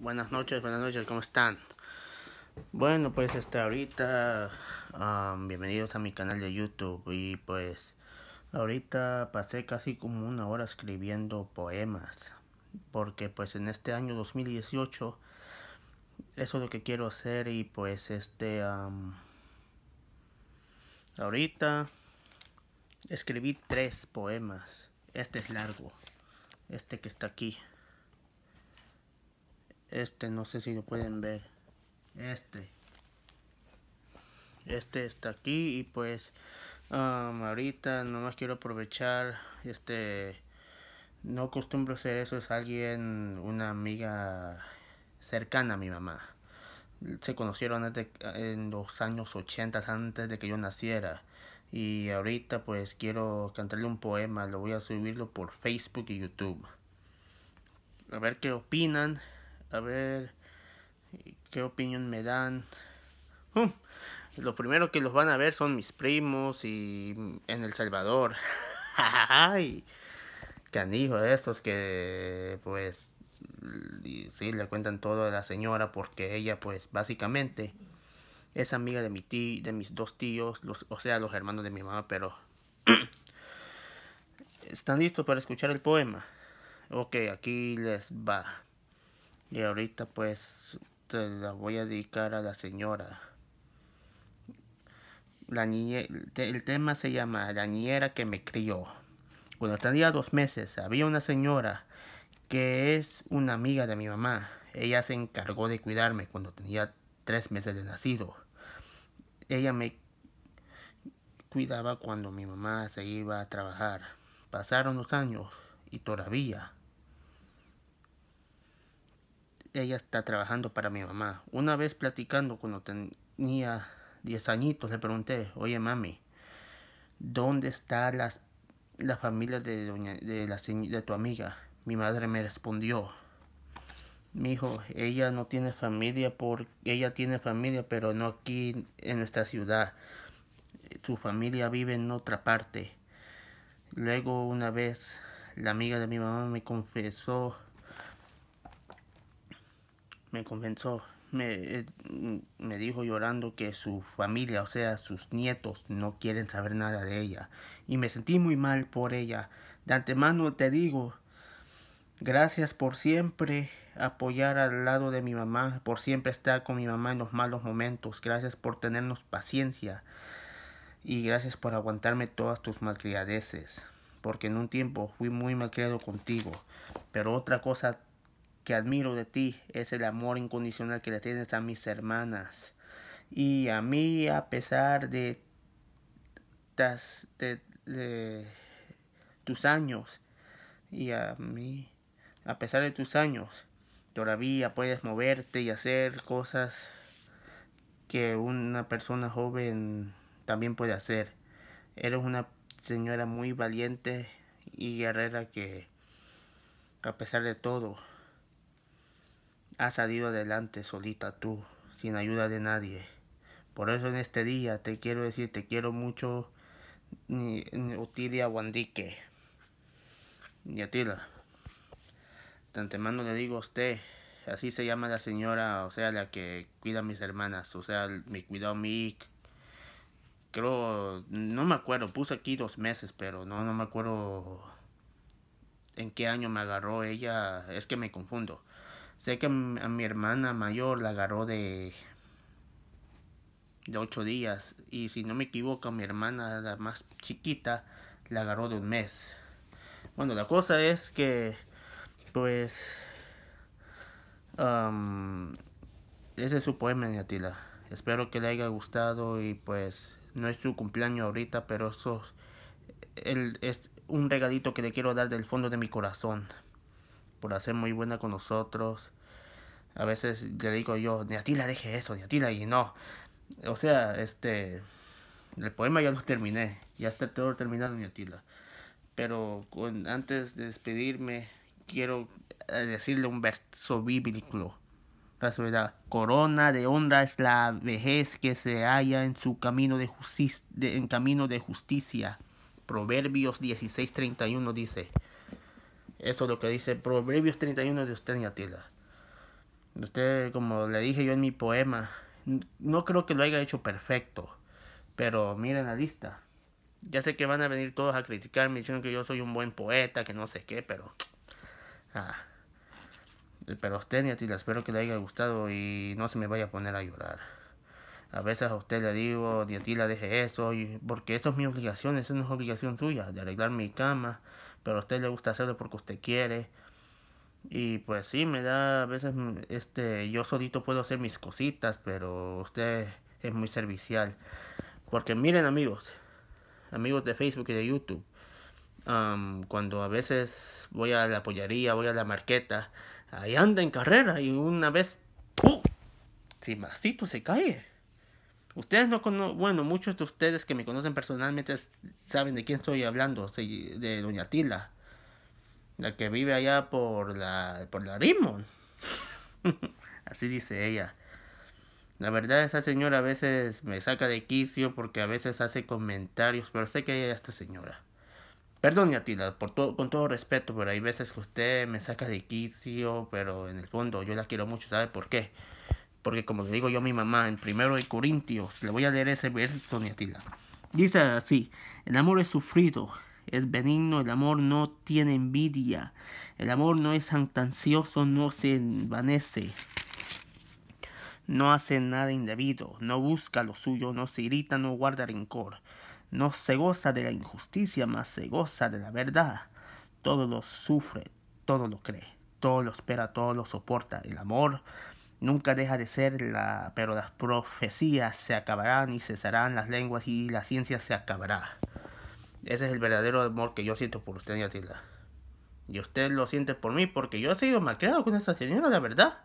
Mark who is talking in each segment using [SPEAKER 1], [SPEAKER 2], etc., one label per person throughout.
[SPEAKER 1] buenas noches, buenas noches, ¿cómo están? Bueno, pues este, ahorita, bienvenidos a mi canal de YouTube y pues ahorita pasé casi como una hora escribiendo poemas porque pues en este año 2018 eso es lo que quiero hacer y pues este ahorita escribí tres poemas este es largo este que está aquí este, no sé si lo pueden ver. Este. Este está aquí y pues um, ahorita más quiero aprovechar este no acostumbro hacer eso, es alguien, una amiga cercana a mi mamá. Se conocieron en los años 80, antes de que yo naciera. Y ahorita pues quiero cantarle un poema, lo voy a subirlo por Facebook y YouTube. A ver qué opinan a ver qué opinión me dan. Uh, lo primero que los van a ver son mis primos y en El Salvador. Ay, dicho estos que pues sí le cuentan todo a la señora porque ella pues básicamente es amiga de mi de mis dos tíos, o sea, los hermanos de mi mamá, pero ¿Están listos para escuchar el poema? Ok, aquí les va. Y ahorita pues la voy a dedicar a la señora. La el tema se llama La niñera que me crió. Cuando tenía dos meses había una señora que es una amiga de mi mamá. Ella se encargó de cuidarme cuando tenía tres meses de nacido. Ella me cuidaba cuando mi mamá se iba a trabajar. Pasaron los años y todavía ella está trabajando para mi mamá. Una vez platicando cuando tenía 10 añitos, le pregunté, oye mami, ¿dónde está las, la familia de, la, tu amiga? Mi madre me respondió, mi hijo, ella no tiene familia, porque ella tiene familia, pero no aquí en nuestra ciudad. Su familia vive en otra parte. Luego una vez la amiga de mi mamá me confesó me convenció, me, eh, me, dijo llorando que su familia, o sea, sus nietos, no quieren saber nada de ella. Y me sentí muy mal por ella. De antemano te digo, gracias por siempre apoyar al lado de mi mamá, por siempre estar con mi mamá en los malos momentos. Gracias por tenernos paciencia. Y gracias por aguantarme todas tus malcriadeces. Porque en un tiempo fui muy malcriado contigo. Pero otra cosa que admiro de ti es el amor incondicional que le tienes a mis hermanas. Y a mí, a pesar de, tus años, y a mí, a pesar de tus años, todavía puedes moverte y hacer cosas que una persona joven también puede hacer. Eres una señora muy valiente y guerrera que, a pesar de todo, Has salido adelante solita tú, sin ayuda de nadie. Por eso en este día te quiero decir, te quiero mucho, Utilia Wandique. Ni Atila. De le digo a usted, así se llama la señora, o sea, la que cuida a mis hermanas, o sea, me cuidó a mí. Creo, no me acuerdo, puse aquí dos meses, pero no, no me acuerdo en qué año me agarró ella, es que me confundo. Sé que a mi hermana mayor la agarró de, de ocho días. Y si no me equivoco, mi hermana, la más chiquita, la agarró de un mes. Bueno, la cosa es que, pues, ese es su poema, Niatila. Espero que le haya gustado y pues no es su cumpleaños ahorita, pero eso es un regalito que le quiero dar del fondo de mi corazón por hacer muy buena con nosotros a veces le digo yo, ni a ti la deje eso, ni y no. O sea, este, el poema ya lo terminé, ya está todo terminado, ni a Pero antes de despedirme, quiero eh, decirle un verso bíblico. La corona de honra es la vejez que se halla en su camino de, justicia, en camino de justicia. Proverbios 16:31 dice. Eso es lo que dice Proverbios 31 de usted, Atila. Usted, como le dije yo en mi poema, no creo que lo haya hecho perfecto, pero miren la lista. Ya sé que van a venir todos a criticarme diciendo que yo soy un buen poeta, que no sé qué, pero... Ah. Pero a usted, la espero que le haya gustado y no se me vaya a poner a llorar. A veces a usted le digo, ti la deje eso, y... porque eso es mi obligación, eso no es obligación suya, de arreglar mi cama, pero a usted le gusta hacerlo porque usted quiere. Y pues sí, me da a veces, mm, este, yo solito puedo hacer mis cositas, pero usted es muy servicial. Porque miren amigos, amigos de Facebook y de YouTube, cuando a veces voy a la pollería, voy a la marqueta, ahí anda en carrera y una vez, ¡pum! Si masito se cae. Ustedes no conocen, bueno, muchos de ustedes que me conocen personalmente saben de quién estoy hablando, de Doña Tila. La que vive allá por la, por la Rimon. Así dice ella. La verdad, esa señora a veces me saca de quicio porque a veces hace comentarios, pero sé que ella esta señora. Perdón, Yatila, por todo, con todo respeto, pero hay veces que usted me saca de quicio, pero en el fondo yo la quiero mucho, ¿sabe por qué? Porque como le digo yo a mi mamá, en primero de Corintios, le voy a leer ese verso, Yatila. Dice así, el amor es sufrido, es benigno, el amor no tiene envidia, el amor no es antancioso, no se envanece, no hace nada indebido, no busca lo suyo, no se irrita, no guarda rencor, no se goza de la injusticia, más se goza de la verdad, todo lo sufre, todo lo cree, todo lo espera, todo lo soporta, el amor nunca deja de ser, la, pero las profecías se acabarán y cesarán las lenguas y la ciencia se acabará. Ese es el verdadero amor que yo siento por usted, Tilda. Y usted lo siente por mí, porque yo he sido malcriado con esta señora, la verdad.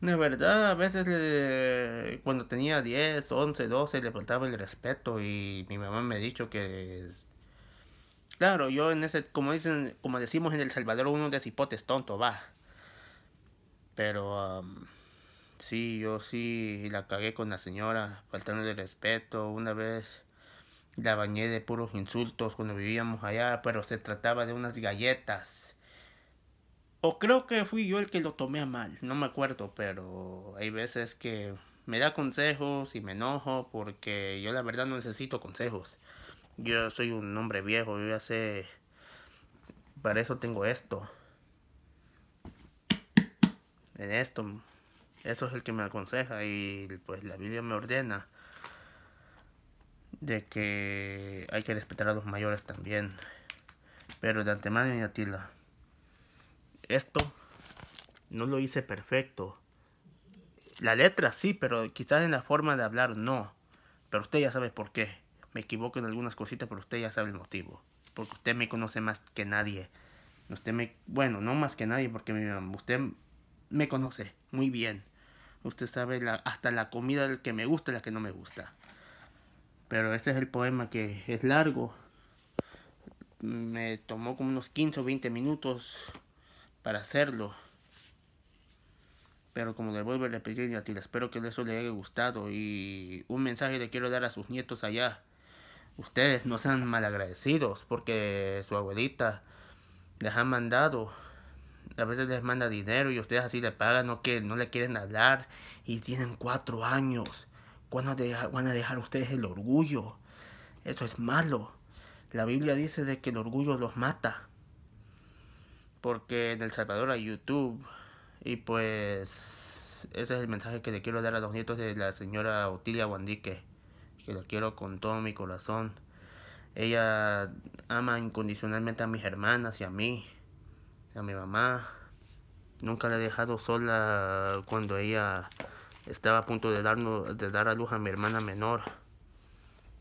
[SPEAKER 1] La verdad, a veces cuando tenía 10, 11, 12, le faltaba el respeto y mi mamá me ha dicho que... Claro, yo en ese, como dicen, como decimos en El Salvador, uno de cipotes tonto, va. Pero... sí, yo sí la cagué con la señora, faltando el respeto una vez la bañé de puros insultos cuando vivíamos allá, pero se trataba de unas galletas. O creo que fui yo el que lo tomé a mal, no me acuerdo, pero hay veces que me da consejos y me enojo porque yo la verdad no necesito consejos. Yo soy un hombre viejo, yo ya sé, para eso tengo esto. En esto, eso es el que me aconseja y pues la Biblia me ordena de que hay que respetar a los mayores también. Pero de antemano, Yatila, esto no lo hice perfecto. La letra sí, pero quizás en la forma de hablar no. Pero usted ya sabe por qué. Me equivoco en algunas cositas, pero usted ya sabe el motivo. Porque usted me conoce más que nadie. Usted me, bueno, no más que nadie, porque usted me conoce muy bien. Usted sabe hasta la comida que me gusta y la que no me gusta. Pero este es el poema que es largo. Me tomó como unos 15 o 20 minutos para hacerlo. Pero como le vuelvo a repetir, espero que eso le haya gustado. Y un mensaje le quiero dar a sus nietos allá. Ustedes no sean malagradecidos porque su abuelita les ha mandado. A veces les manda dinero y ustedes así le pagan, no, que no le quieren hablar. Y tienen cuatro años. Van a, dejar, van a dejar ustedes el orgullo. Eso es malo. La Biblia dice de que el orgullo los mata. Porque en El Salvador hay YouTube. Y pues ese es el mensaje que le quiero dar a los nietos de la señora Otilia Guandique. Que lo quiero con todo mi corazón. Ella ama incondicionalmente a mis hermanas y a mí. A mi mamá. Nunca la he dejado sola cuando ella estaba a punto de, darnos, de dar a luz a mi hermana menor.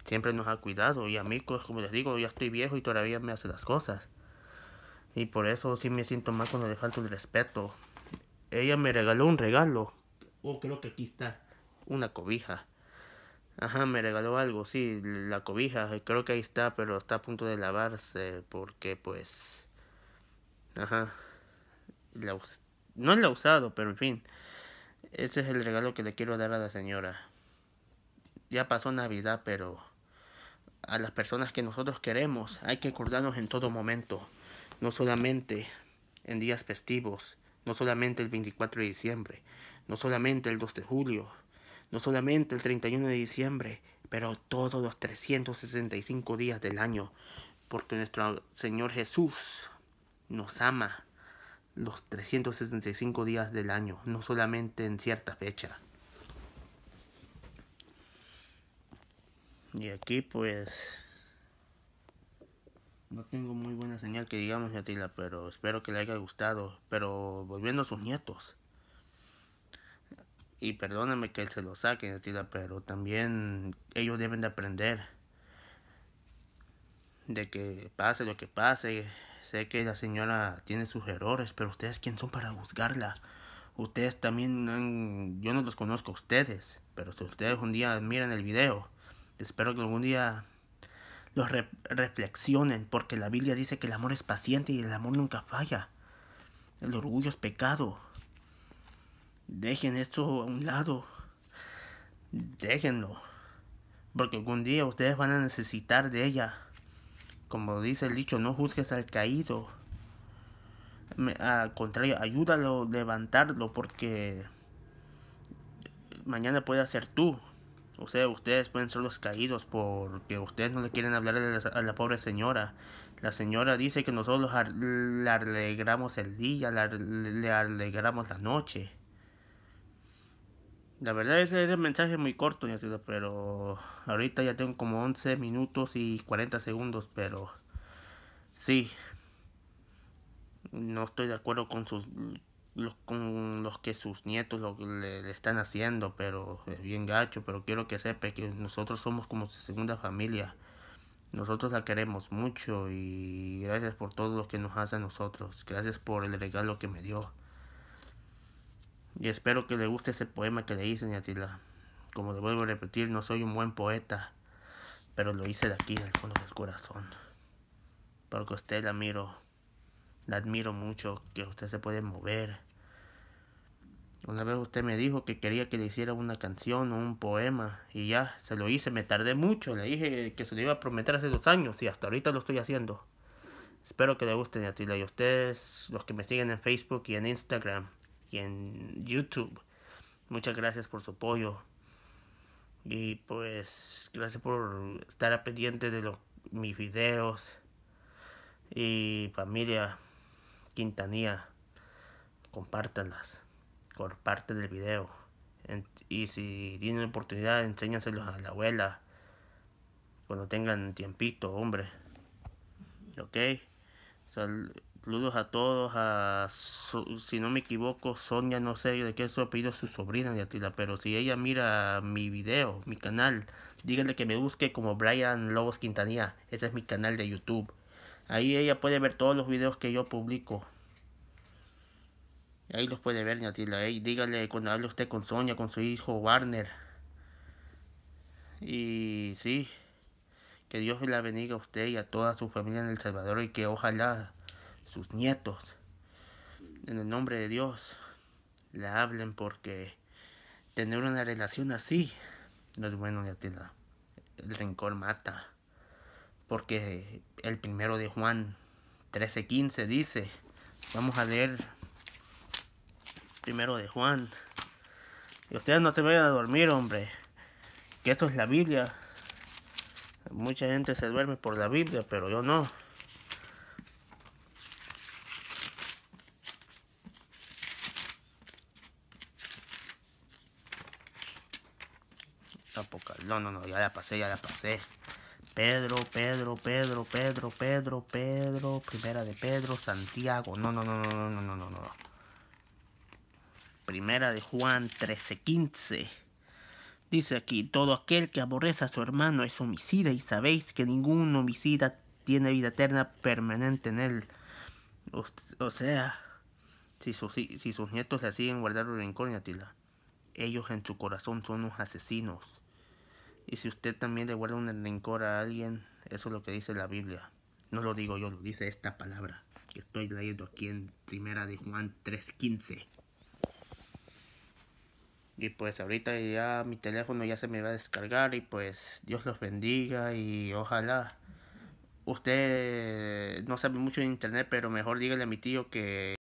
[SPEAKER 1] Siempre nos ha cuidado y a mí, como les digo, ya estoy viejo y todavía me hace las cosas. Y por eso sí me siento mal cuando le falta el respeto. Ella me regaló un regalo. Oh, creo que aquí está. Una cobija. Ajá, me regaló algo, sí, la cobija. Creo que ahí está, pero está a punto de lavarse porque pues... Ajá. no la he usado, pero en fin. Ese es el regalo que le quiero dar a la señora. Ya pasó Navidad, pero a las personas que nosotros queremos hay que acordarnos en todo momento. No solamente en días festivos, no solamente el 24 de diciembre, no solamente el 2 de julio, no solamente el 31 de diciembre, pero todos los 365 días del año, porque nuestro Señor Jesús nos ama los 365 días del año, no solamente en cierta fecha. Y aquí pues no tengo muy buena señal que digamos, Yatila, pero espero que le haya gustado. Pero volviendo a sus nietos. Y perdóname que se lo saque, Yatila, pero también ellos deben de aprender de que pase lo que pase, Sé que la señora tiene sus errores, pero ustedes quién son para juzgarla. Ustedes también, yo no los conozco a ustedes, pero si ustedes un día miran el video, espero que algún día los reflexionen, porque la Biblia dice que el amor es paciente y el amor nunca falla. El orgullo es pecado. Dejen esto a un lado. Déjenlo. Porque algún día ustedes van a necesitar de ella como dice el dicho, no juzgues al caído. Al contrario, ayúdalo, levantarlo, porque mañana puede ser tú. O sea, ustedes pueden ser los caídos porque ustedes no le quieren hablar a la, a la pobre señora. La señora dice que nosotros le alegramos el día, le alegramos la noche. La verdad ese era un mensaje muy corto, pero ahorita ya tengo como 11 minutos y 40 segundos, pero sí, no estoy de acuerdo con sus los, que sus nietos lo, le, están haciendo, pero es bien gacho, pero quiero que sepa que nosotros somos como su segunda familia. Nosotros la queremos mucho y gracias por todo lo que nos hace a nosotros. Gracias por el regalo que me dio. Y espero que le guste ese poema que le hice, Niatila. Como le vuelvo a repetir, no soy un buen poeta, pero lo hice de aquí, del fondo del corazón. Porque usted la miro, la admiro mucho, que usted se puede mover. Una vez usted me dijo que quería que le hiciera una canción o un poema y ya, se lo hice, me tardé mucho, le dije que se lo iba a prometer hace dos años y hasta ahorita lo estoy haciendo. Espero que le guste, Niatila, y ustedes, los que me siguen en Facebook y en Instagram en YouTube. Muchas gracias por su apoyo. Y pues gracias por estar a pendiente de los, mis videos. Y familia Quintanilla, compártanlas. Comparten el video. y si tienen oportunidad, enséñaselo a la abuela. Cuando tengan tiempito, hombre. ¿Ok? Sal Saludos a todos, a, si no me equivoco, Sonia, no sé de qué es su apellido, su sobrina de pero si ella mira mi video, mi canal, díganle que me busque como Brian Lobos Quintanilla, ese es mi canal de YouTube. Ahí ella puede ver todos los videos que yo publico. Ahí los puede ver, Niatila, y dígale cuando hable usted con Sonia, con su hijo Warner. Y sí, que Dios la bendiga a usted y a toda su familia en El Salvador y que ojalá sus nietos, en el nombre de Dios, le hablen porque tener una relación así no es bueno te la El rencor mata. Porque el primero de Juan 13:15 dice, vamos a leer primero de Juan. Y ustedes no se vayan a dormir, hombre. Que esto es la Biblia. Mucha gente se duerme por la Biblia, pero yo no. No, no, no, ya la pasé, ya la pasé. Pedro, Pedro, Pedro, Pedro, Pedro, Pedro, Primera de Pedro, Santiago. No, no, no, no, no, no, no, no. Primera de Juan 13:15. Dice aquí, todo aquel que aborrece a su hermano es homicida y sabéis que ningún homicida tiene vida eterna permanente en él. O, sea, si sus, nietos le siguen guardando la rincón, Atila, ellos en su corazón son unos asesinos. Y si usted también le guarda un rencor a alguien, eso es lo que dice la Biblia. No lo digo yo, lo dice esta palabra que estoy leyendo aquí en Primera de Juan 3.15. Y pues ahorita ya mi teléfono ya se me va a descargar y pues Dios los bendiga y ojalá usted no sabe mucho de internet, pero mejor dígale a mi tío que...